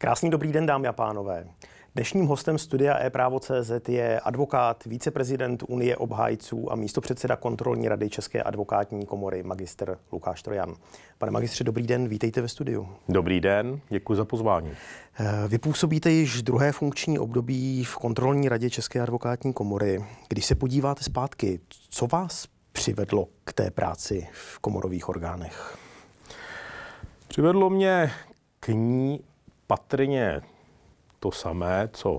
Krásný dobrý den, dámy a pánové. Dnešním hostem studia e CZ je advokát, víceprezident Unie obhájců a místopředseda kontrolní rady České advokátní komory, magister Lukáš Trojan. Pane magistře, dobrý den, vítejte ve studiu. Dobrý den, děkuji za pozvání. Eh, vy působíte již druhé funkční období v kontrolní radě České advokátní komory. Když se podíváte zpátky, co vás přivedlo k té práci v komorových orgánech? Přivedlo mě k ní patrně to samé, co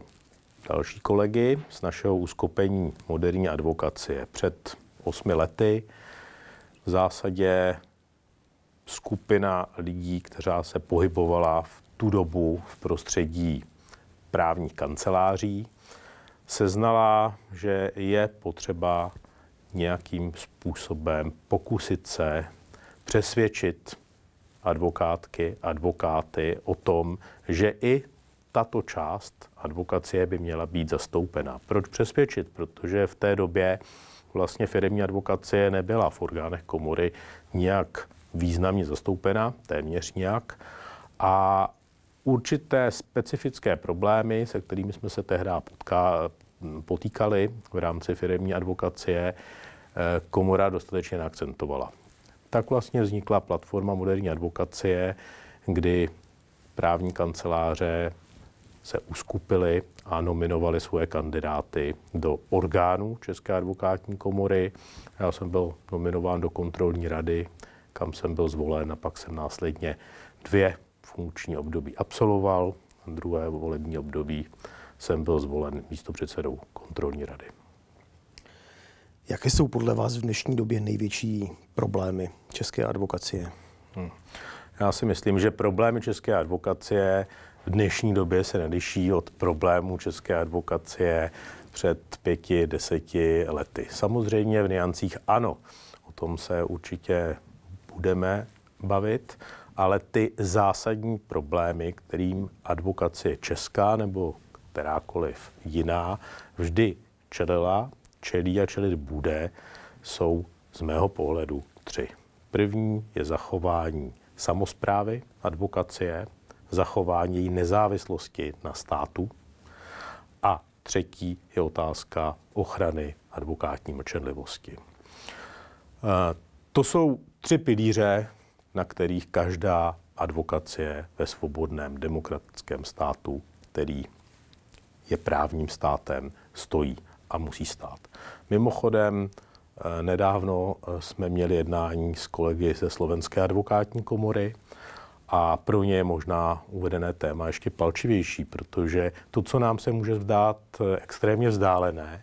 další kolegy z našeho uskupení moderní advokacie. Před osmi lety v zásadě skupina lidí, která se pohybovala v tu dobu v prostředí právních kanceláří, seznala, že je potřeba nějakým způsobem pokusit se přesvědčit advokátky, advokáty o tom, že i tato část advokacie by měla být zastoupena. Proč přesvědčit? Protože v té době vlastně firmní advokacie nebyla v orgánech komory nějak významně zastoupena, téměř nějak. A určité specifické problémy, se kterými jsme se tehdy potýkali v rámci firmní advokacie, eh, komora dostatečně akcentovala tak vlastně vznikla platforma moderní advokacie, kdy právní kanceláře se uskupili a nominovali svoje kandidáty do orgánů České advokátní komory. Já jsem byl nominován do kontrolní rady, kam jsem byl zvolen a pak jsem následně dvě funkční období absolvoval. Druhé volební období jsem byl zvolen místo předsedou kontrolní rady. Jaké jsou podle vás v dnešní době největší problémy české advokacie? Hmm. Já si myslím, že problémy české advokacie v dnešní době se neliší od problémů české advokacie před pěti, deseti lety. Samozřejmě v niancích ano, o tom se určitě budeme bavit, ale ty zásadní problémy, kterým advokacie česká nebo kterákoliv jiná vždy čelila, čelí a čelit bude, jsou z mého pohledu tři. První je zachování samozprávy, advokacie, zachování její nezávislosti na státu a třetí je otázka ochrany advokátní mlčenlivosti. Eh, to jsou tři pilíře, na kterých každá advokacie ve svobodném demokratickém státu, který je právním státem, stojí a musí stát. Mimochodem, eh, nedávno eh, jsme měli jednání s kolegy ze Slovenské advokátní komory a pro ně je možná uvedené téma ještě palčivější, protože to, co nám se může zdát eh, extrémně vzdálené,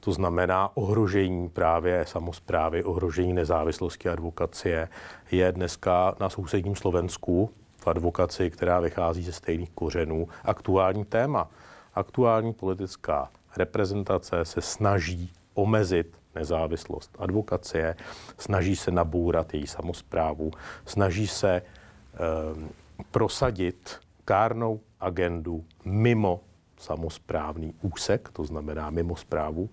to znamená ohrožení právě samozprávy, ohrožení nezávislosti advokacie, je dneska na sousedním Slovensku v advokaci, která vychází ze stejných kořenů, aktuální téma. Aktuální politická reprezentace se snaží omezit nezávislost advokacie, snaží se nabůrat její samozprávu, snaží se eh, prosadit kárnou agendu mimo samozprávný úsek, to znamená mimo zprávu,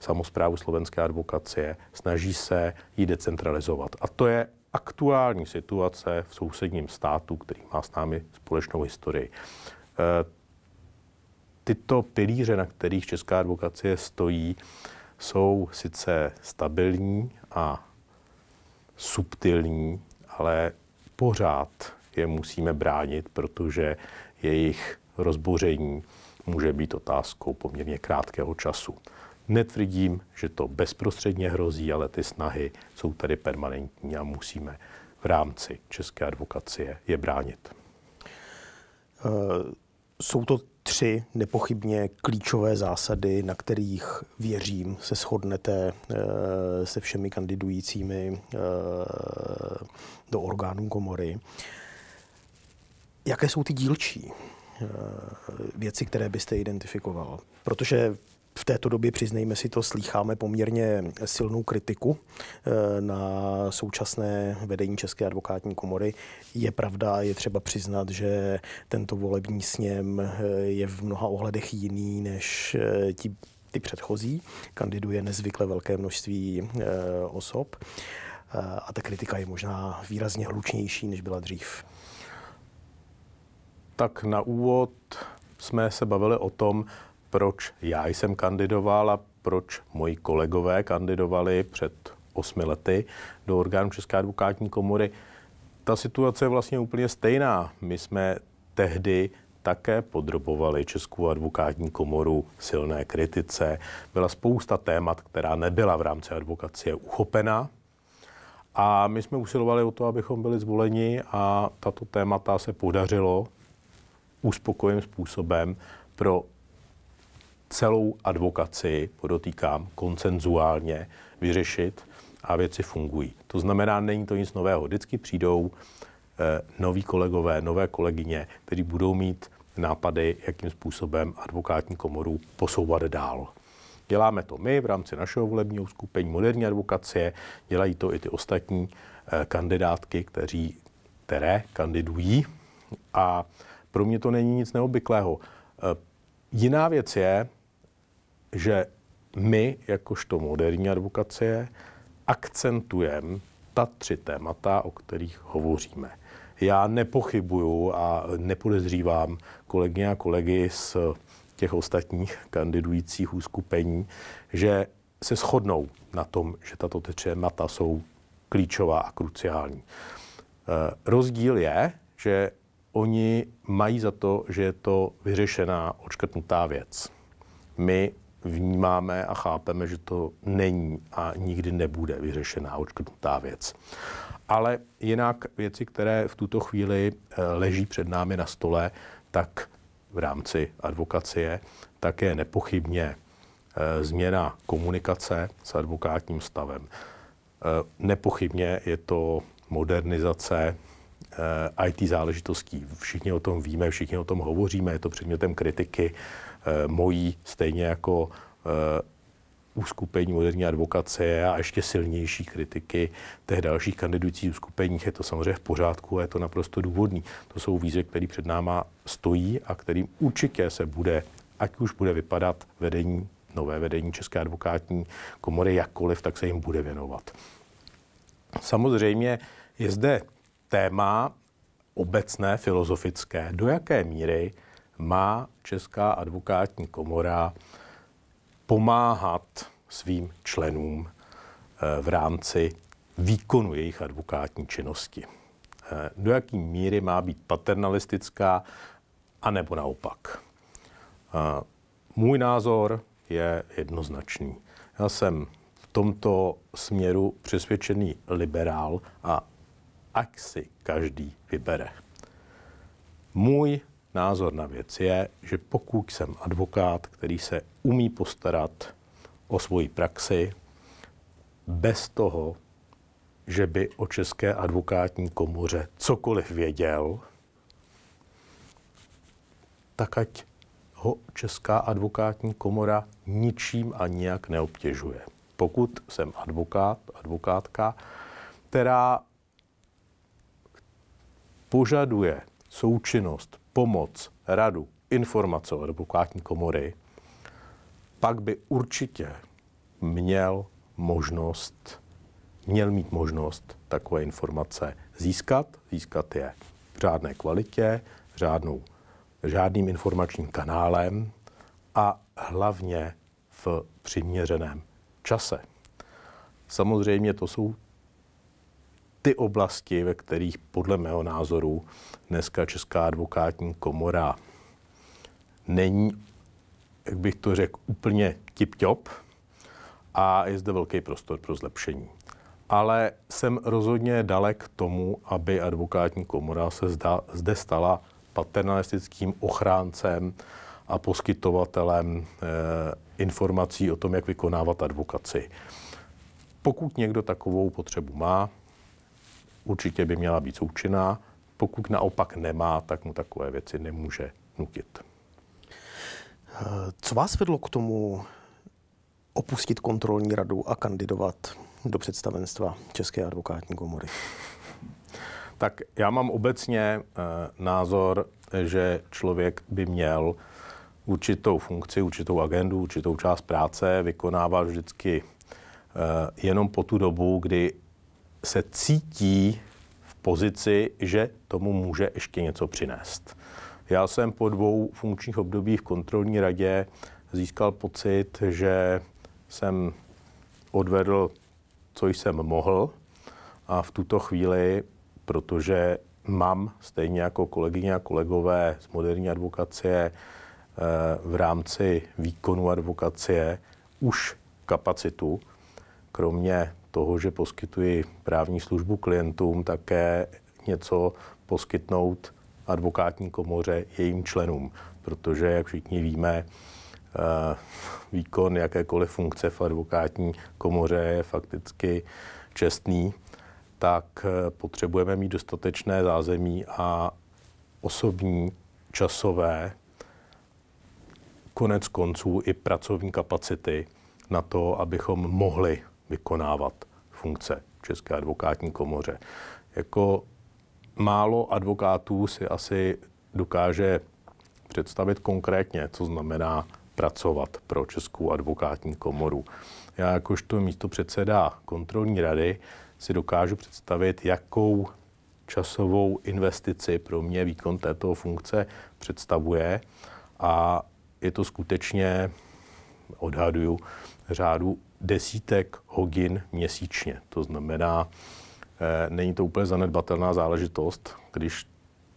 samozprávu slovenské advokacie, snaží se ji decentralizovat. A to je aktuální situace v sousedním státu, který má s námi společnou historii. Ehm, tyto pilíře, na kterých česká advokacie stojí, jsou sice stabilní a subtilní, ale pořád je musíme bránit, protože jejich rozboření může být otázkou poměrně krátkého času. Netvrdím, že to bezprostředně hrozí, ale ty snahy jsou tady permanentní a musíme v rámci české advokacie je bránit. Uh, jsou to tři nepochybně klíčové zásady, na kterých věřím se shodnete eh, se všemi kandidujícími eh, do orgánů komory. Jaké jsou ty dílčí eh, věci, které byste identifikoval? Protože v této době, přiznejme si to, slýcháme poměrně silnou kritiku eh, na současné vedení České advokátní komory. Je pravda, je třeba přiznat, že tento volební sněm eh, je v mnoha ohledech jiný než eh, ti ty předchozí. Kandiduje nezvykle velké množství osob a ta kritika je možná výrazně hlučnější, než byla dřív. Tak na úvod jsme se bavili o tom, proč já jsem kandidoval a proč moji kolegové kandidovali před osmi lety do orgánu České advokátní komory. Ta situace je vlastně úplně stejná. My jsme tehdy také podrobovali Českou advokátní komoru silné kritice. Byla spousta témat, která nebyla v rámci advokacie uchopena. A my jsme usilovali o to, abychom byli zvoleni a tato témata se podařilo uspokojivým způsobem pro celou advokaci, podotýkám, koncenzuálně vyřešit a věci fungují. To znamená, není to nic nového. Vždycky přijdou eh, noví kolegové, nové kolegyně, kteří budou mít nápady, jakým způsobem advokátní komoru posouvat dál. Děláme to my v rámci našeho volebního skupení Moderní advokacie, dělají to i ty ostatní eh, kandidátky, kteří, které kandidují. A pro mě to není nic neobvyklého. Eh, jiná věc je, že my, jakožto moderní advokacie, akcentujeme ta tři témata, o kterých hovoříme. Já nepochybuju a nepodezřívám kolegyně a kolegy z těch ostatních kandidujících úskupení, že se shodnou na tom, že tato tři témata jsou klíčová a kruciální. Eh, rozdíl je, že oni mají za to, že je to vyřešená, odškrtnutá věc. My vnímáme a chápeme, že to není a nikdy nebude vyřešená odškrtnutá věc. Ale jinak věci, které v tuto chvíli eh, leží před námi na stole, tak v rámci advokacie, tak je nepochybně eh, změna komunikace s advokátním stavem. Eh, nepochybně je to modernizace IT záležitostí. Všichni o tom víme, všichni o tom hovoříme, je to předmětem kritiky Eh, mojí, stejně jako eh, uskupení moderní advokace a ještě silnější kritiky těch dalších kandidujících uskupeních. Je to samozřejmě v pořádku a je to naprosto důvodný. To jsou výzvy, které před náma stojí a kterým určitě se bude, ať už bude vypadat vedení, nové vedení České advokátní komory jakkoliv, tak se jim bude věnovat. Samozřejmě je zde téma obecné, filozofické, do jaké míry má Česká advokátní komora pomáhat svým členům eh, v rámci výkonu jejich advokátní činnosti. Eh, do jaký míry má být paternalistická, anebo naopak. Eh, můj názor je jednoznačný. Já jsem v tomto směru přesvědčený liberál a ať si každý vybere. Můj názor na věc je, že pokud jsem advokát, který se umí postarat o svoji praxi, bez toho, že by o České advokátní komoře cokoliv věděl, tak ať ho Česká advokátní komora ničím a nijak neobtěžuje. Pokud jsem advokát, advokátka, která požaduje součinnost pomoc, radu, informace od advokátní komory, pak by určitě měl možnost, měl mít možnost takové informace získat, získat je v řádné kvalitě, řádnou, žádným informačním kanálem a hlavně v přiměřeném čase. Samozřejmě to jsou ty oblasti, ve kterých podle mého názoru dneska Česká advokátní komora není, jak bych to řekl, úplně tip-top a je zde velký prostor pro zlepšení. Ale jsem rozhodně dalek tomu, aby advokátní komora se zda, zde stala paternalistickým ochráncem a poskytovatelem e, informací o tom, jak vykonávat advokaci. Pokud někdo takovou potřebu má, určitě by měla být součinná. Pokud naopak nemá, tak mu takové věci nemůže nutit. Co vás vedlo k tomu opustit kontrolní radu a kandidovat do představenstva České advokátní komory? Tak já mám obecně eh, názor, že člověk by měl určitou funkci, určitou agendu, určitou část práce vykonávat vždycky eh, jenom po tu dobu, kdy se cítí v pozici, že tomu může ještě něco přinést. Já jsem po dvou funkčních obdobích v kontrolní radě získal pocit, že jsem odvedl, co jsem mohl a v tuto chvíli, protože mám stejně jako kolegyně a kolegové z moderní advokacie eh, v rámci výkonu advokacie už kapacitu, kromě toho, že poskytuji právní službu klientům, také něco poskytnout advokátní komoře jejím členům, protože, jak všichni víme, eh, výkon jakékoliv funkce v advokátní komoře je fakticky čestný, tak eh, potřebujeme mít dostatečné zázemí a osobní, časové, konec konců i pracovní kapacity na to, abychom mohli vykonávat funkce v České advokátní komoře. Jako málo advokátů si asi dokáže představit konkrétně, co znamená pracovat pro Českou advokátní komoru. Já jakožto místo předseda kontrolní rady si dokážu představit, jakou časovou investici pro mě výkon této funkce představuje a je to skutečně, odhaduju, řádu desítek hodin měsíčně. To znamená, eh, není to úplně zanedbatelná záležitost, když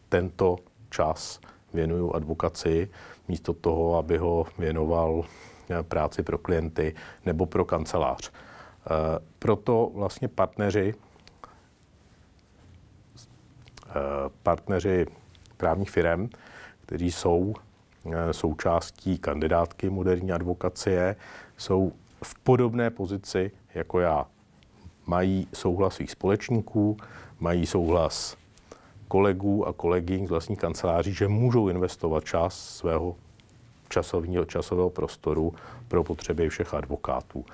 tento čas věnuju advokaci, místo toho, aby ho věnoval eh, práci pro klienty nebo pro kancelář. Eh, proto vlastně partneři, partneři právních firm, kteří jsou součástí kandidátky moderní advokacie, jsou v podobné pozici jako já. Mají souhlas svých společníků, mají souhlas kolegů a kolegy z vlastní kanceláří, že můžou investovat čas svého časovního, časového prostoru pro potřeby všech advokátů.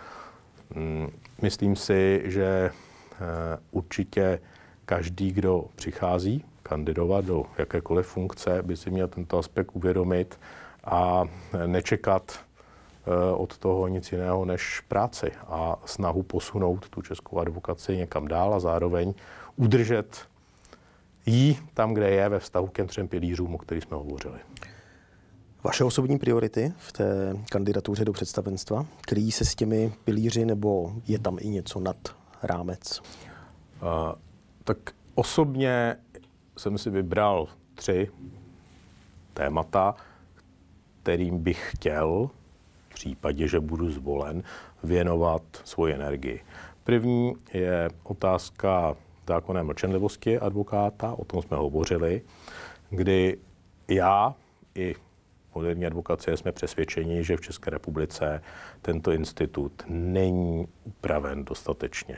Mm, myslím si, že eh, určitě každý, kdo přichází kandidovat do jakékoliv funkce, by si měl tento aspekt uvědomit a eh, nečekat Eh, od toho nic jiného než práci a snahu posunout tu českou advokaci někam dál a zároveň udržet jí tam, kde je ve vztahu k třem pilířům, o kterých jsme hovořili. Vaše osobní priority v té kandidatuře do představenstva kryjí se s těmi pilíři nebo je tam i něco nad rámec? Uh, tak osobně jsem si vybral tři témata, kterým bych chtěl případě, že budu zvolen, věnovat svoji energii. První je otázka zákonné mlčenlivosti advokáta, o tom jsme hovořili, kdy já i moderní advokace jsme přesvědčeni, že v České republice tento institut není upraven dostatečně.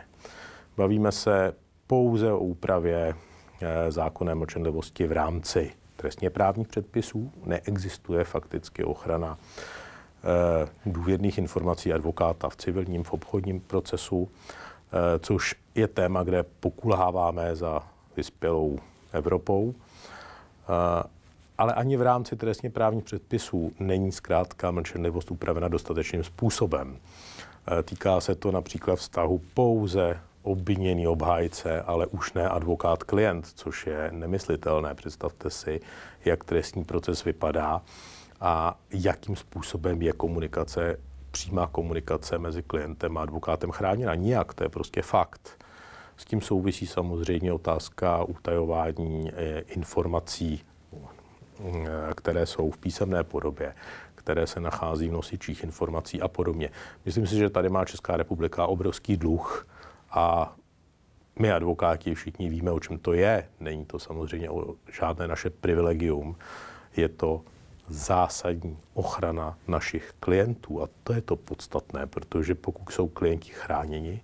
Bavíme se pouze o úpravě eh, zákonné mlčenlivosti v rámci trestně právních předpisů. Neexistuje fakticky ochrana Eh, důvěrných informací advokáta v civilním, v obchodním procesu, eh, což je téma, kde pokulháváme za vyspělou Evropou. Eh, ale ani v rámci trestně právních předpisů není zkrátka mlčenlivost upravena dostatečným způsobem. Týká se to například vztahu pouze obviněný obhájce, ale už ne advokát klient, což je nemyslitelné. Představte si, jak trestní proces vypadá a jakým způsobem je komunikace, přímá komunikace mezi klientem a advokátem chráněna. Nijak, to je prostě fakt. S tím souvisí samozřejmě otázka utajování eh, informací, eh, které jsou v písemné podobě, které se nachází v nosičích informací a podobně. Myslím si, že tady má Česká republika obrovský dluh a my advokáti všichni víme, o čem to je. Není to samozřejmě žádné naše privilegium. Je to zásadní ochrana našich klientů. A to je to podstatné, protože pokud jsou klienti chráněni,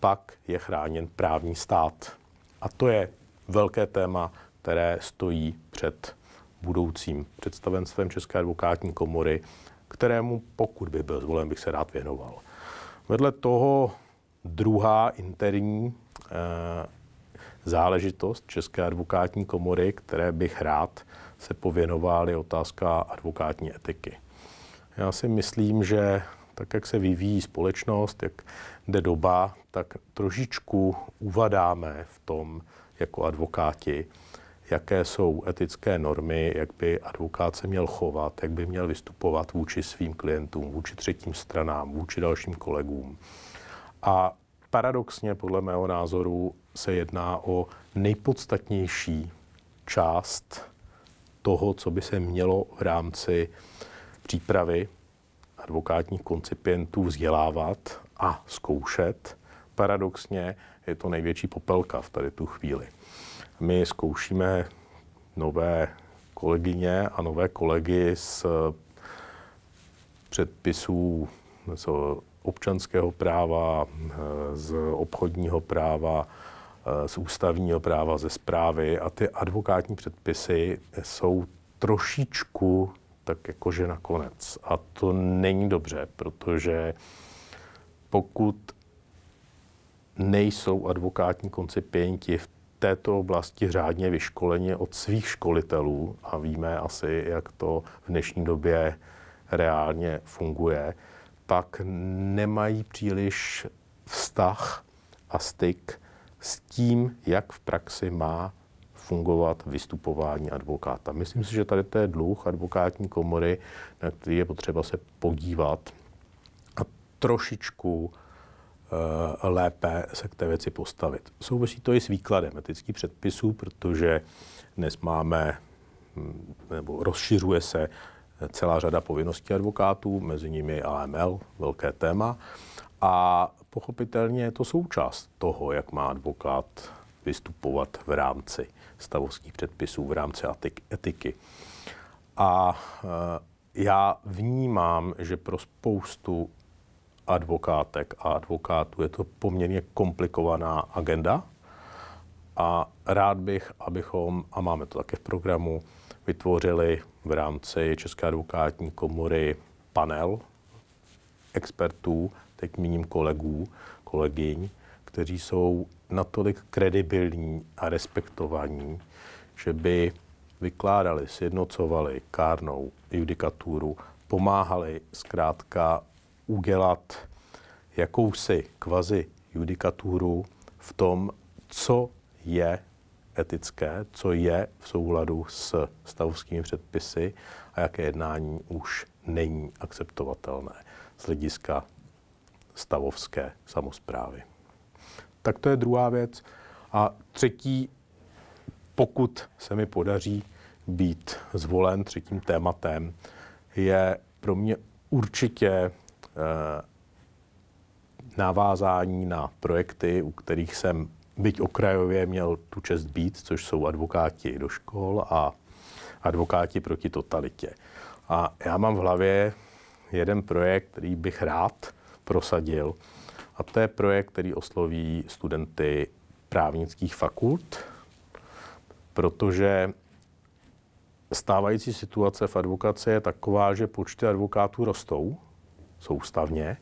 pak je chráněn právní stát. A to je velké téma, které stojí před budoucím představenstvem České advokátní komory, kterému, pokud by byl zvolen, bych se rád věnoval. Vedle toho druhá interní eh, záležitost České advokátní komory, které bych rád se je otázka advokátní etiky. Já si myslím, že tak, jak se vyvíjí společnost, jak jde doba, tak trošičku uvadáme v tom jako advokáti, jaké jsou etické normy, jak by advokát se měl chovat, jak by měl vystupovat vůči svým klientům, vůči třetím stranám, vůči dalším kolegům. A paradoxně, podle mého názoru, se jedná o nejpodstatnější část toho, co by se mělo v rámci přípravy advokátních koncipientů vzdělávat a zkoušet. Paradoxně je to největší popelka v tady tu chvíli. My zkoušíme nové kolegyně a nové kolegy z předpisů z občanského práva, z obchodního práva, z ústavního práva, ze zprávy a ty advokátní předpisy jsou trošičku tak jakože nakonec. A to není dobře, protože pokud nejsou advokátní koncipienti v této oblasti řádně vyškoleni od svých školitelů a víme asi, jak to v dnešní době reálně funguje, pak nemají příliš vztah a styk s tím, jak v praxi má fungovat vystupování advokáta. Myslím si, že tady to je dluh advokátní komory, na který je potřeba se podívat a trošičku eh, lépe se k té věci postavit. Souvisí to i s výkladem etických předpisů, protože dnes máme, hm, nebo rozšiřuje se eh, celá řada povinností advokátů, mezi nimi AML, velké téma. A pochopitelně je to součást toho, jak má advokát vystupovat v rámci stavovských předpisů, v rámci etiky. A e, já vnímám, že pro spoustu advokátek a advokátů je to poměrně komplikovaná agenda a rád bych, abychom, a máme to také v programu, vytvořili v rámci České advokátní komory panel expertů teď míním kolegů, kolegyň, kteří jsou natolik kredibilní a respektovaní, že by vykládali, sjednocovali kárnou judikaturu, pomáhali zkrátka udělat jakousi kvazi judikaturu v tom, co je etické, co je v souladu s stavovskými předpisy a jaké jednání už není akceptovatelné z hlediska stavovské samozprávy. Tak to je druhá věc. A třetí, pokud se mi podaří být zvolen třetím tématem, je pro mě určitě eh, navázání na projekty, u kterých jsem byť okrajově měl tu čest být, což jsou advokáti do škol a advokáti proti totalitě. A já mám v hlavě jeden projekt, který bych rád prosadil. A to je projekt, který osloví studenty právnických fakult, protože stávající situace v advokaci je taková, že počty advokátů rostou soustavně,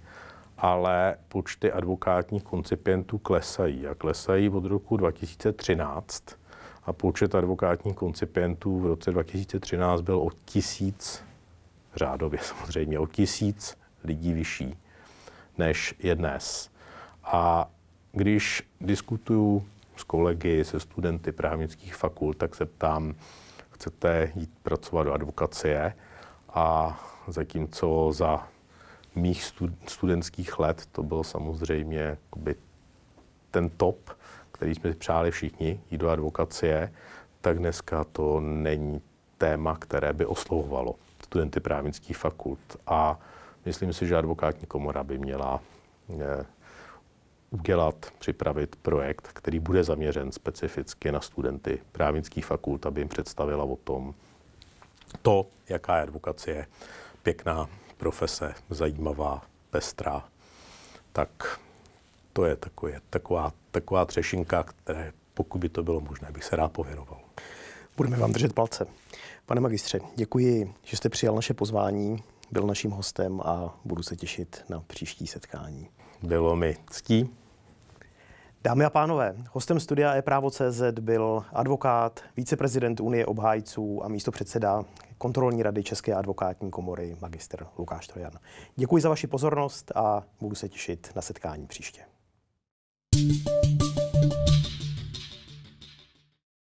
ale počty advokátních koncipientů klesají a klesají od roku 2013 a počet advokátních koncipientů v roce 2013 byl o tisíc, řádově samozřejmě, o tisíc lidí vyšší než je dnes. A když diskutuju s kolegy, se studenty právnických fakult, tak se ptám, chcete jít pracovat do advokacie a zatímco za mých studentských let to byl samozřejmě ten top, který jsme přáli všichni, jít do advokacie, tak dneska to není téma, které by oslovovalo studenty právnických fakult. A Myslím si, že advokátní komora by měla eh, udělat, připravit projekt, který bude zaměřen specificky na studenty právnických fakult, aby jim představila o tom to, jaká je advokacie pěkná profese, zajímavá, pestrá. Tak to je takové, taková, taková třešinka, které, pokud by to bylo možné, bych se rád pověnoval. Budeme vám držet palce. Pane magistře, děkuji, že jste přijal naše pozvání byl naším hostem a budu se těšit na příští setkání. Bylo mi ctí. Dámy a pánové, hostem studia e CZ byl advokát, viceprezident Unie obhájců a místopředseda kontrolní rady České advokátní komory magister Lukáš Trojan. Děkuji za vaši pozornost a budu se těšit na setkání příště. thank you